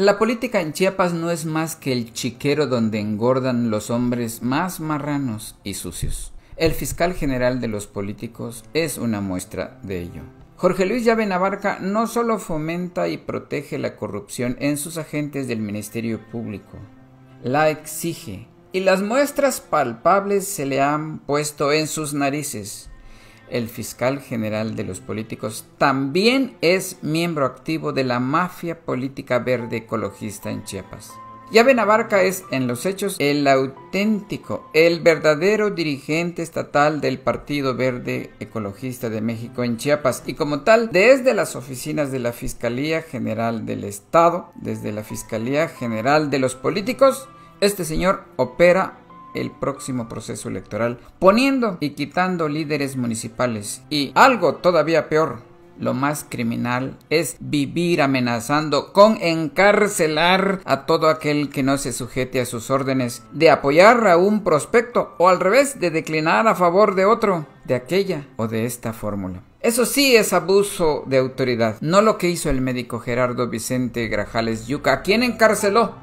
La política en Chiapas no es más que el chiquero donde engordan los hombres más marranos y sucios. El fiscal general de los políticos es una muestra de ello. Jorge Luis Llave Navarca no solo fomenta y protege la corrupción en sus agentes del Ministerio Público, la exige, y las muestras palpables se le han puesto en sus narices el fiscal general de los políticos, también es miembro activo de la mafia política verde ecologista en Chiapas. Ya Abarca es, en los hechos, el auténtico, el verdadero dirigente estatal del Partido Verde Ecologista de México en Chiapas y como tal, desde las oficinas de la Fiscalía General del Estado, desde la Fiscalía General de los Políticos, este señor opera el próximo proceso electoral, poniendo y quitando líderes municipales. Y algo todavía peor, lo más criminal es vivir amenazando con encarcelar a todo aquel que no se sujete a sus órdenes, de apoyar a un prospecto o al revés, de declinar a favor de otro, de aquella o de esta fórmula. Eso sí es abuso de autoridad, no lo que hizo el médico Gerardo Vicente Grajales Yuca, quien encarceló.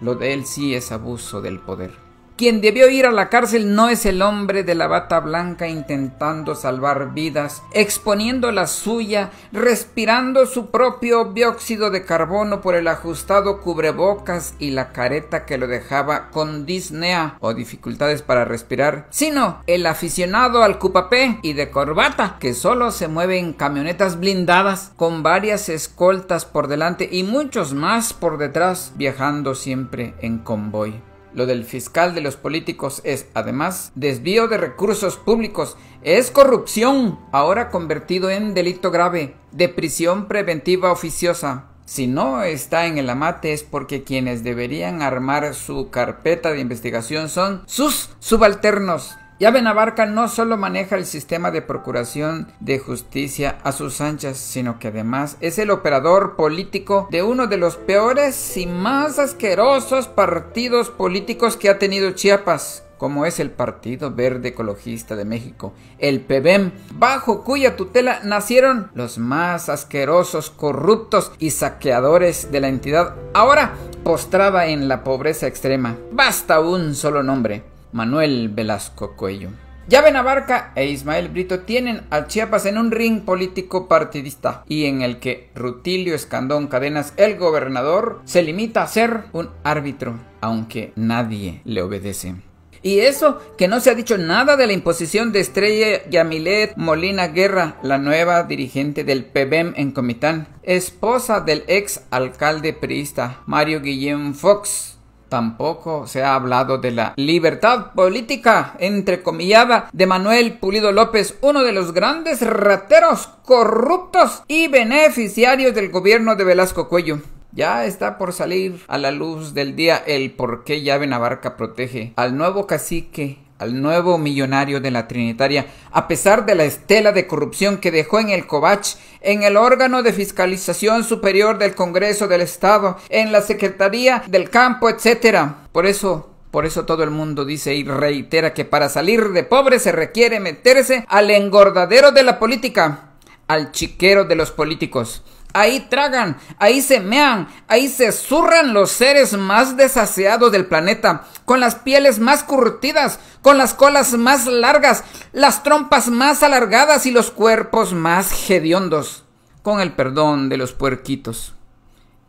Lo de él sí es abuso del poder. Quien debió ir a la cárcel no es el hombre de la bata blanca intentando salvar vidas, exponiendo la suya, respirando su propio dióxido de carbono por el ajustado cubrebocas y la careta que lo dejaba con disnea o dificultades para respirar, sino el aficionado al cupapé y de corbata que solo se mueve en camionetas blindadas con varias escoltas por delante y muchos más por detrás, viajando siempre en convoy. Lo del fiscal de los políticos es, además, desvío de recursos públicos, es corrupción, ahora convertido en delito grave, de prisión preventiva oficiosa. Si no está en el amate es porque quienes deberían armar su carpeta de investigación son sus subalternos. Ya no solo maneja el sistema de procuración de justicia a sus anchas, sino que además es el operador político de uno de los peores y más asquerosos partidos políticos que ha tenido Chiapas, como es el Partido Verde Ecologista de México, el PBM, e bajo cuya tutela nacieron los más asquerosos, corruptos y saqueadores de la entidad, ahora postrada en la pobreza extrema. Basta un solo nombre. Manuel Velasco Cuello. Llave Abarca e Ismael Brito tienen a Chiapas en un ring político partidista y en el que Rutilio Escandón Cadenas, el gobernador, se limita a ser un árbitro, aunque nadie le obedece. Y eso que no se ha dicho nada de la imposición de Estrella Yamilet Molina Guerra, la nueva dirigente del PBM e en Comitán, esposa del ex alcalde priista Mario Guillén Fox, Tampoco se ha hablado de la libertad política, entre entrecomillada, de Manuel Pulido López, uno de los grandes rateros corruptos y beneficiarios del gobierno de Velasco Cuello. Ya está por salir a la luz del día el por qué Llave Navarca protege al nuevo cacique al nuevo millonario de la Trinitaria, a pesar de la estela de corrupción que dejó en el Covach, en el órgano de fiscalización superior del Congreso del Estado, en la Secretaría del Campo, etc. Por eso, por eso todo el mundo dice y reitera que para salir de pobre se requiere meterse al engordadero de la política al chiquero de los políticos. Ahí tragan, ahí semean, ahí se zurran los seres más desaseados del planeta, con las pieles más curtidas, con las colas más largas, las trompas más alargadas y los cuerpos más hediondos, con el perdón de los puerquitos.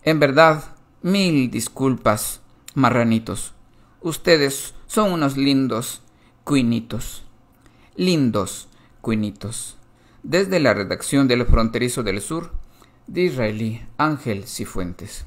En verdad, mil disculpas, marranitos. Ustedes son unos lindos cuinitos. Lindos cuinitos. Desde la redacción del Fronterizo del Sur, de Israelí Ángel Cifuentes.